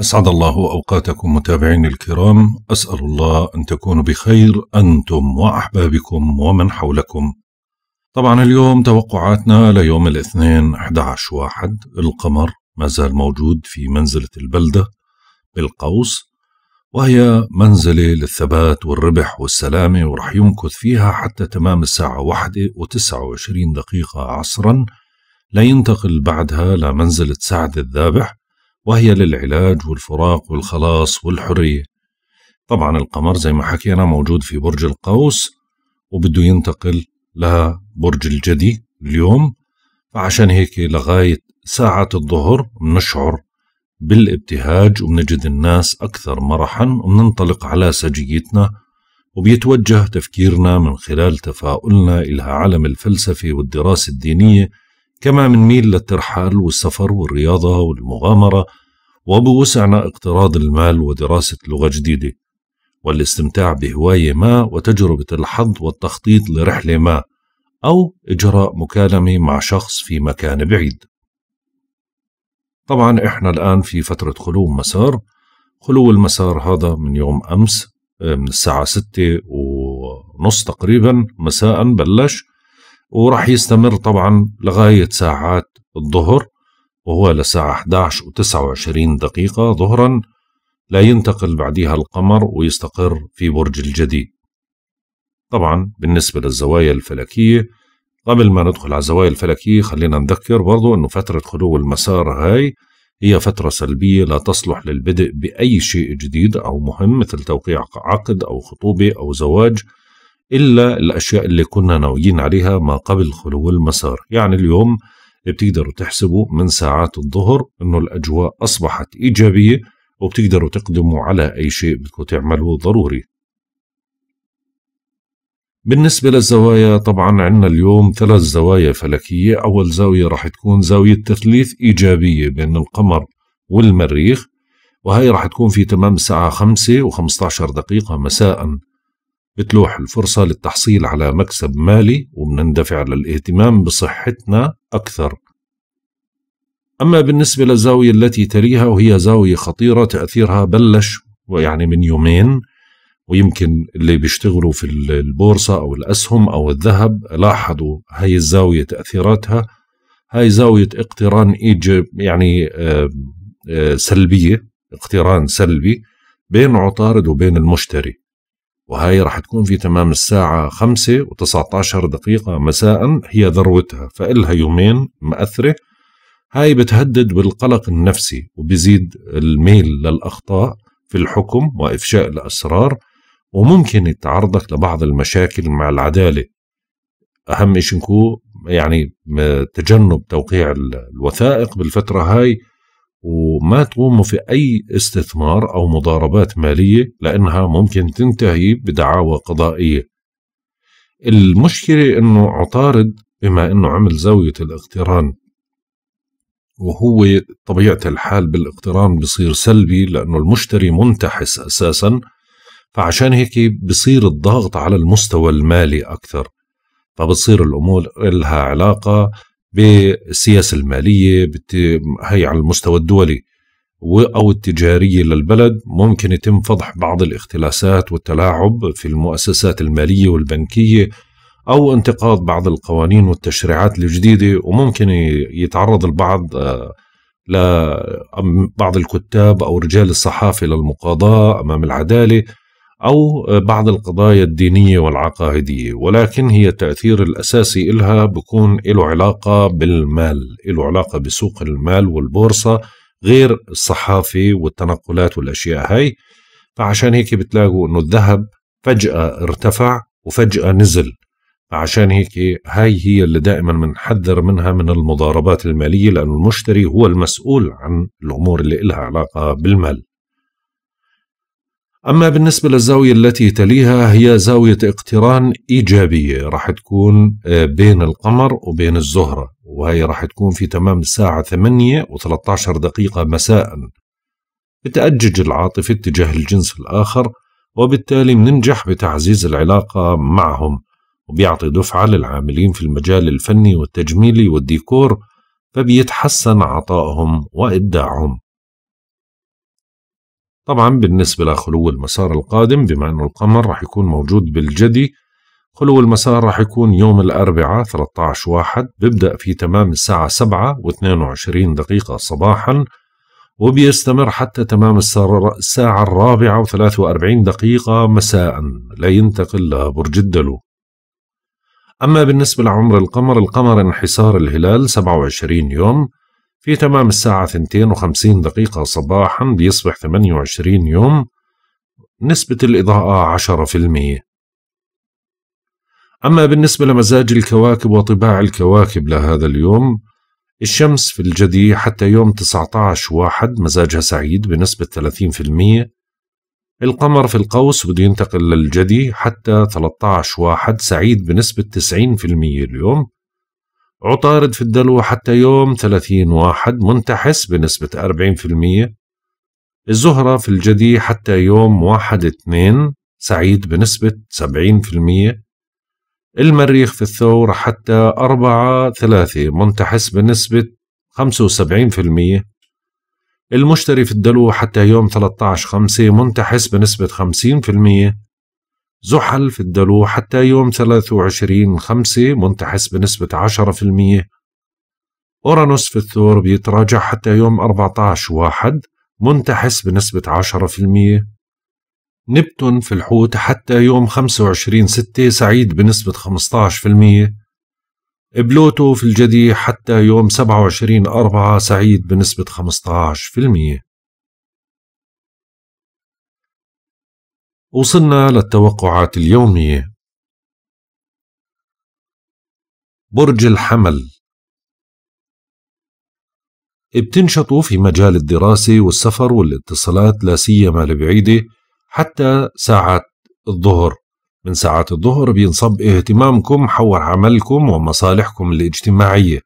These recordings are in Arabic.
أسعد الله أوقاتكم متابعين الكرام أسأل الله أن تكونوا بخير أنتم وأحبابكم ومن حولكم طبعا اليوم توقعاتنا ليوم الاثنين 11 واحد القمر ما زال موجود في منزلة البلدة بالقوس وهي منزلة للثبات والربح والسلامة ورح يمكث فيها حتى تمام الساعة واحدة وتسعة وعشرين دقيقة عصرا لينتقل بعدها لمنزلة سعد الذابح وهي للعلاج والفراق والخلاص والحرية طبعا القمر زي ما حكينا موجود في برج القوس وبده ينتقل لبرج الجدي اليوم فعشان هيك لغاية ساعة الظهر بنشعر بالابتهاج وبنجد الناس أكثر مرحا وبننطلق على سجيتنا وبيتوجه تفكيرنا من خلال تفاؤلنا إلى عالم الفلسفة والدراسة الدينية كما منميل للترحال والسفر والرياضة والمغامرة وبوسعنا اقتراض المال ودراسة لغة جديدة والاستمتاع بهواية ما وتجربة الحظ والتخطيط لرحلة ما أو إجراء مكالمة مع شخص في مكان بعيد طبعا إحنا الآن في فترة خلو مسار خلو المسار هذا من يوم أمس من الساعة ستة ونص تقريبا مساء بلش وراح يستمر طبعا لغاية ساعات الظهر وهو لساعة 11 و 29 دقيقة ظهرا لا ينتقل بعدها القمر ويستقر في برج الجدي طبعا بالنسبة للزوايا الفلكية قبل ما ندخل على الزوايا الفلكية خلينا نذكر برضو أنه فترة خلو المسار هاي هي فترة سلبية لا تصلح للبدء بأي شيء جديد أو مهم مثل توقيع عقد أو خطوبة أو زواج إلا الأشياء اللي كنا ناويين عليها ما قبل خلو المسار يعني اليوم بتقدروا تحسبوا من ساعات الظهر أنه الأجواء أصبحت إيجابية وبتقدروا تقدموا على أي شيء بدكم تعملوه ضروري بالنسبة للزوايا طبعا عندنا اليوم ثلاث زوايا فلكية أول زاوية راح تكون زاوية تثليث إيجابية بين القمر والمريخ وهي راح تكون في تمام الساعة خمسة وخمسة عشر دقيقة مساء بتلوح الفرصة للتحصيل على مكسب مالي وبنندفع للاهتمام بصحتنا أكثر أما بالنسبة للزاوية التي تليها وهي زاوية خطيرة تأثيرها بلش ويعني من يومين ويمكن اللي بيشتغلوا في البورصة أو الأسهم أو الذهب لاحظوا هاي الزاوية تأثيراتها هاي زاوية اقتران إيجاب يعني سلبية اقتران سلبي بين عطارد وبين المشتري وهي راح تكون في تمام الساعة خمسة و عشر دقيقة مساء هي ذروتها فإلها يومين مأثرة هاي بتهدد بالقلق النفسي وبزيد الميل للأخطاء في الحكم وإفشاء الأسرار وممكن يتعرضك لبعض المشاكل مع العدالة أهم شيء نكون يعني تجنب توقيع الوثائق بالفترة هاي وما تقوموا في أي استثمار أو مضاربات مالية لأنها ممكن تنتهي بدعاوى قضائية المشكلة أنه عطارد بما أنه عمل زاوية الاقتران وهو طبيعة الحال بالاقتران بصير سلبي لأنه المشتري منتحس أساسا فعشان هيك بصير الضغط على المستوى المالي أكثر فبتصير الأمور لها علاقة بالسياسة المالية هي على المستوى الدولي أو التجارية للبلد ممكن يتم فضح بعض الاختلاسات والتلاعب في المؤسسات المالية والبنكية أو انتقاد بعض القوانين والتشريعات الجديدة وممكن يتعرض البعض آه، لبعض الكتاب أو رجال الصحافة للمقاضاة أمام العدالة أو بعض القضايا الدينية والعقائدية ولكن هي التأثير الأساسي إلها بكون له علاقة بالمال له علاقة بسوق المال والبورصة غير الصحافة والتنقلات والأشياء هاي فعشان هيك بتلاقوا أنه الذهب فجأة ارتفع وفجأة نزل عشان هيك هاي هي اللي دائما بنحذر منها من المضاربات المالية لأن المشتري هو المسؤول عن الأمور اللي إلها علاقة بالمال أما بالنسبة للزاوية التي تليها هي زاوية اقتران إيجابية راح تكون آه، بين القمر وبين الزهرة وهي راح تكون في تمام الساعة 8 و13 دقيقة مساء بتأجج العاطفة اتجاه الجنس الآخر وبالتالي بننجح بتعزيز العلاقة معهم وبيعطي دفعة للعاملين في المجال الفني والتجميلي والديكور فبيتحسن عطائهم وإبداعهم طبعا بالنسبة لخلو المسار القادم بما أنه القمر راح يكون موجود بالجدي خلو المسار راح يكون يوم الأربعاء 13 واحد بيبدأ في تمام الساعة 7 و22 دقيقة صباحا وبيستمر حتى تمام الساعة الرابعة و43 دقيقة مساء لينتقل لبرج الدلو أما بالنسبة لعمر القمر القمر انحسار الهلال 27 يوم في تمام الساعة 52 دقيقة صباحا بيصبح 28 يوم نسبة الإضاءة 10% أما بالنسبة لمزاج الكواكب وطباع الكواكب لهذا اليوم الشمس في الجدي حتى يوم 19 واحد مزاجها سعيد بنسبة 30% القمر في القوس بده ينتقل للجدي حتى 13 واحد سعيد بنسبة 90% اليوم عطارد في الدلو حتى يوم 30 واحد منتحس بنسبة 40% الزهرة في الجدي حتى يوم واحد اثنين سعيد بنسبة 70% المريخ في الثور حتى أربعة ثلاثة منتحس بنسبة 75% المشتري في الدلو حتى يوم 13 خمسة منتحس بنسبة المية زحل في الدلو حتى يوم 23 خمسة منتحس بنسبة 10% أورانوس في الثور بيتراجع حتى يوم 14 واحد منتحس بنسبة 10% نبتون في الحوت حتى يوم 25 6 سعيد بنسبة 15% بلوتو في الجدي حتى يوم 27 4 سعيد بنسبة 15% وصلنا للتوقعات اليومية برج الحمل بتنشطوا في مجال الدراسة والسفر والاتصالات لا سيما البعيدة حتى ساعة الظهر من ساعات الظهر بينصب اهتمامكم حول عملكم ومصالحكم الاجتماعية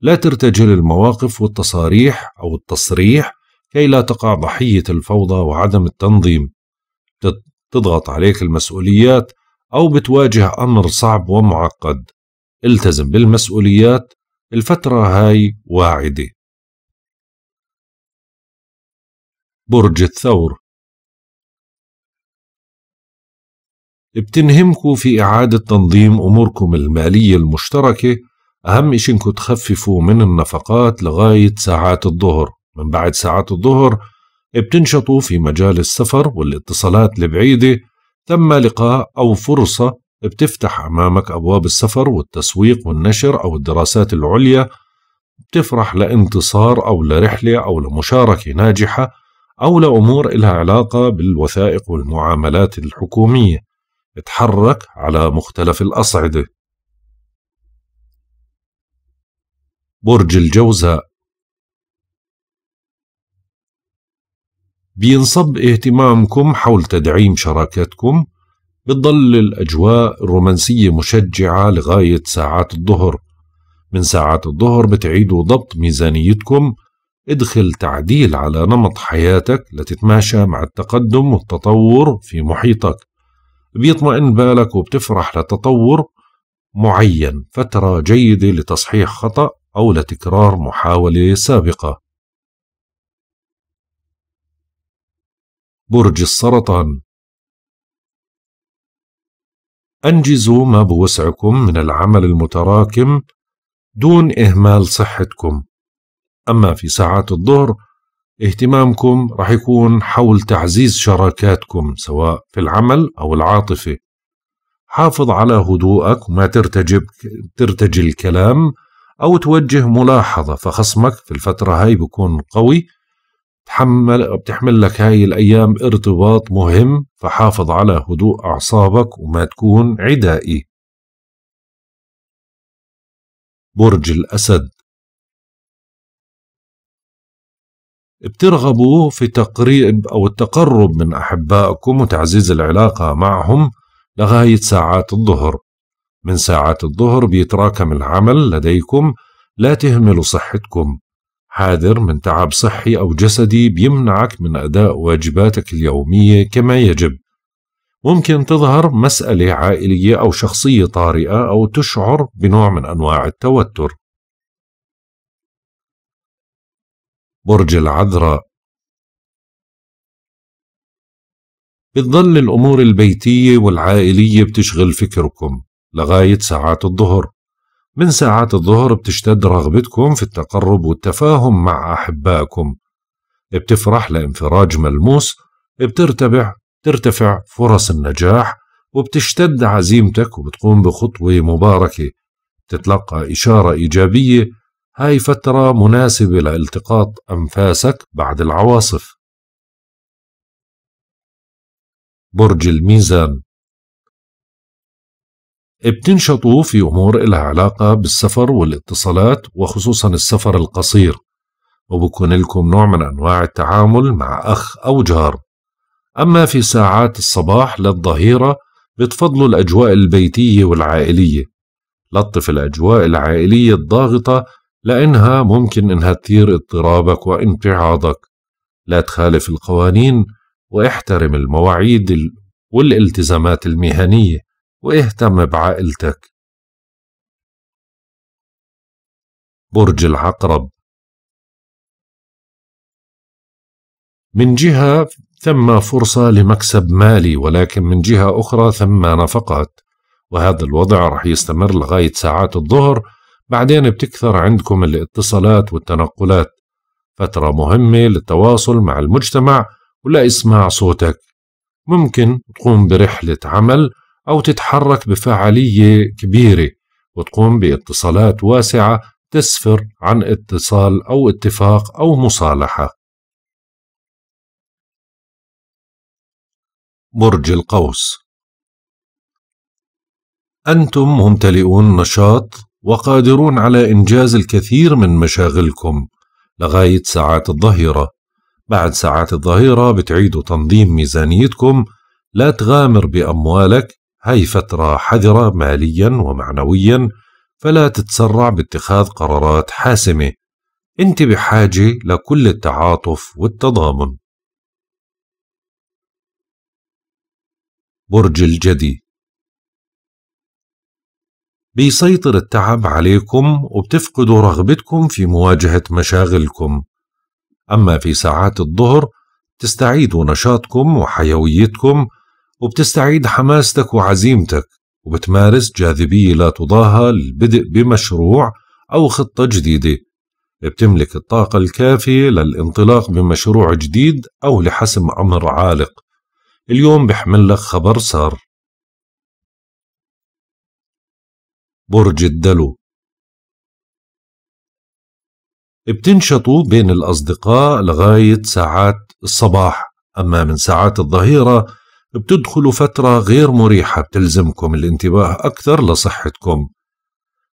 لا ترتجل المواقف والتصاريح أو التصريح كي لا تقع ضحية الفوضى وعدم التنظيم تضغط عليك المسؤوليات أو بتواجه أمر صعب ومعقد التزم بالمسؤوليات الفترة هاي واعدة برج الثور بتنهمكم في إعادة تنظيم أموركم المالية المشتركة أهم إشي إنكم تخففوا من النفقات لغاية ساعات الظهر من بعد ساعات الظهر بتنشطوا في مجال السفر والاتصالات البعيدة تم لقاء أو فرصة بتفتح أمامك أبواب السفر والتسويق والنشر أو الدراسات العليا بتفرح لانتصار أو لرحلة أو لمشاركة ناجحة أو لأمور إلها علاقة بالوثائق والمعاملات الحكومية اتحرك على مختلف الأصعدة برج الجوزاء بينصب اهتمامكم حول تدعيم شراكتكم بتضل الأجواء الرومانسية مشجعة لغاية ساعات الظهر من ساعات الظهر بتعيدوا ضبط ميزانيتكم ادخل تعديل على نمط حياتك لتتماشى مع التقدم والتطور في محيطك بيطمئن بالك وبتفرح لتطور معين فترة جيدة لتصحيح خطأ أو لتكرار محاولة سابقة برج السرطان أنجزوا ما بوسعكم من العمل المتراكم دون إهمال صحتكم أما في ساعات الظهر اهتمامكم رح يكون حول تعزيز شراكاتكم سواء في العمل أو العاطفة حافظ على هدوءك وما ترتجب ترتجي الكلام أو توجه ملاحظة فخصمك في الفترة هاي بيكون قوي تحمل بتحمل لك هاي الأيام ارتباط مهم فحافظ على هدوء أعصابك وما تكون عدائي برج الأسد بترغبوا في تقريب أو التقرب من أحبائكم وتعزيز العلاقة معهم لغاية ساعات الظهر من ساعات الظهر بيتراكم العمل لديكم لا تهملوا صحتكم حاذر من تعب صحي أو جسدي بيمنعك من أداء واجباتك اليومية كما يجب ممكن تظهر مسألة عائلية أو شخصية طارئة أو تشعر بنوع من أنواع التوتر برج العذراء بتضل الأمور البيتية والعائلية بتشغل فكركم لغاية ساعات الظهر من ساعات الظهر بتشتد رغبتكم في التقرب والتفاهم مع أحبائكم بتفرح لانفراج ملموس بترتبع ترتفع فرص النجاح وبتشتد عزيمتك وبتقوم بخطوة مباركة بتتلقى إشارة إيجابية هاي فترة مناسبة لالتقاط أنفاسك بعد العواصف برج الميزان بتنشطوا في أمور إلها علاقة بالسفر والاتصالات وخصوصا السفر القصير وبكون لكم نوع من أنواع التعامل مع أخ أو جار أما في ساعات الصباح للظهيرة بتفضلوا الأجواء البيتية والعائلية لطف الأجواء العائلية الضاغطة لأنها ممكن إنها تثير اضطرابك وانتعاضك لا تخالف القوانين واحترم المواعيد والالتزامات المهنية واهتم بعائلتك برج العقرب من جهة ثم فرصة لمكسب مالي ولكن من جهة أخرى ثم نفقات وهذا الوضع رح يستمر لغاية ساعات الظهر بعدين بتكثر عندكم الاتصالات والتنقلات فترة مهمة للتواصل مع المجتمع ولإسماع صوتك ممكن تقوم برحلة عمل أو تتحرك بفعالية كبيرة وتقوم باتصالات واسعة تسفر عن اتصال أو اتفاق أو مصالحة برج القوس أنتم ممتلئون نشاط وقادرون على إنجاز الكثير من مشاغلكم لغاية ساعات الظهيرة بعد ساعات الظهيرة بتعيدوا تنظيم ميزانيتكم لا تغامر بأموالك هاي فترة حذرة ماليا ومعنويا فلا تتسرع باتخاذ قرارات حاسمة انت بحاجة لكل التعاطف والتضامن برج الجدي بيسيطر التعب عليكم وبتفقدوا رغبتكم في مواجهة مشاغلكم أما في ساعات الظهر تستعيدوا نشاطكم وحيويتكم وبتستعيد حماستك وعزيمتك وبتمارس جاذبية لا تضاهى للبدء بمشروع أو خطة جديدة بتملك الطاقة الكافية للانطلاق بمشروع جديد أو لحسم أمر عالق اليوم بحمل لك خبر سار برج الدلو بتنشطوا بين الأصدقاء لغاية ساعات الصباح أما من ساعات الظهيرة بتدخلوا فترة غير مريحة بتلزمكم الانتباه أكثر لصحتكم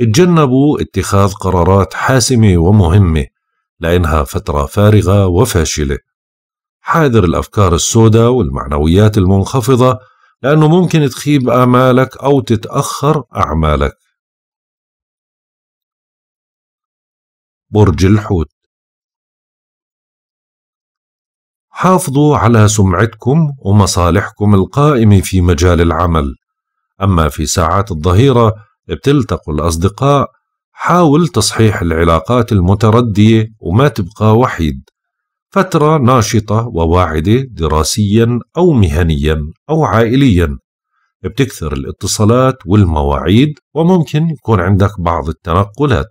اتجنبوا اتخاذ قرارات حاسمة ومهمة لأنها فترة فارغة وفاشلة حاذر الأفكار السوداء والمعنويات المنخفضة لأنه ممكن تخيب آمالك أو تتأخر أعمالك برج الحوت حافظوا على سمعتكم ومصالحكم القائمة في مجال العمل أما في ساعات الظهيرة بتلتقوا الأصدقاء حاول تصحيح العلاقات المتردية وما تبقى وحيد فترة ناشطة وواعدة دراسيا أو مهنيا أو عائليا بتكثر الاتصالات والمواعيد وممكن يكون عندك بعض التنقلات